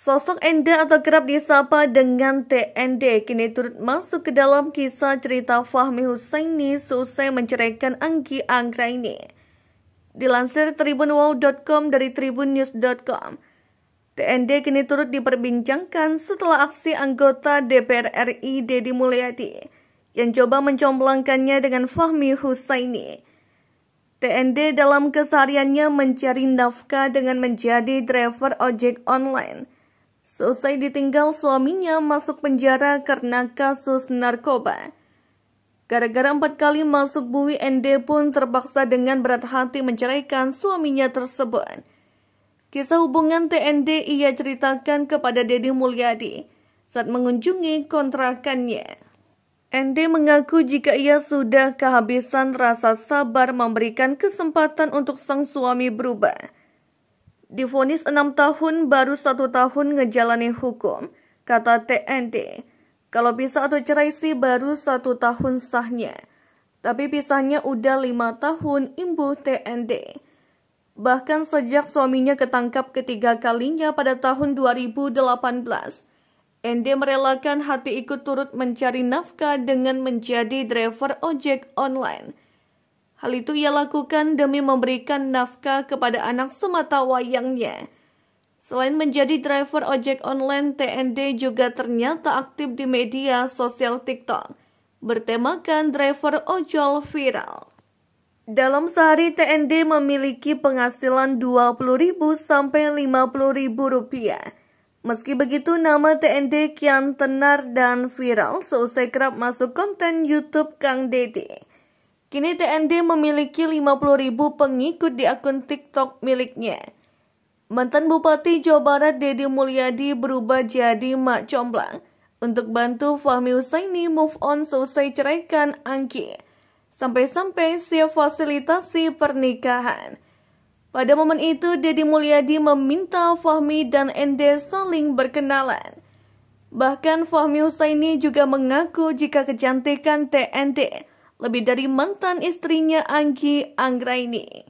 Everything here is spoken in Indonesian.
Sosok Enda atau kerap disapa dengan TND kini turut masuk ke dalam kisah cerita Fahmi Husaini seusai menceraikan Anggi Anggraini. Dilansir tribunwow.com dari tribunnews.com, TND kini turut diperbincangkan setelah aksi anggota DPR RI Dedi Mulyadi yang coba mencomblangkannya dengan Fahmi Husaini. TND dalam kesehariannya mencari nafkah dengan menjadi driver ojek online – Selesai ditinggal suaminya masuk penjara karena kasus narkoba. Gara-gara empat kali masuk bui, ND pun terpaksa dengan berat hati menceraikan suaminya tersebut. Kisah hubungan TND ia ceritakan kepada Dedi Mulyadi saat mengunjungi kontrakannya. ND mengaku jika ia sudah kehabisan rasa sabar memberikan kesempatan untuk sang suami berubah. Difonis enam tahun baru satu tahun ngejalani hukum, kata TNT. Kalau bisa atau cerai sih baru satu tahun sahnya. Tapi pisahnya udah lima tahun imbu TNT. Bahkan sejak suaminya ketangkap ketiga kalinya pada tahun 2018, ND merelakan hati ikut turut mencari nafkah dengan menjadi driver ojek online. Hal itu ia lakukan demi memberikan nafkah kepada anak semata wayangnya. Selain menjadi driver ojek online, TND juga ternyata aktif di media sosial TikTok bertemakan driver ojol viral. Dalam sehari TND memiliki penghasilan Rp20.000 sampai Rp50.000. Meski begitu, nama TND kian tenar dan viral seusai kerap masuk konten YouTube Kang Dedek. Kini TND memiliki 50.000 pengikut di akun TikTok miliknya. Mantan Bupati Jawa Barat Deddy Mulyadi berubah jadi mak comblang untuk bantu Fahmi Husaini move on selesai ceraikan Angki. Sampai-sampai siap fasilitasi pernikahan. Pada momen itu, Deddy Mulyadi meminta Fahmi dan Ende saling berkenalan. Bahkan Fahmi Husaini juga mengaku jika kecantikan TND lebih dari mantan istrinya Anggi Anggraini.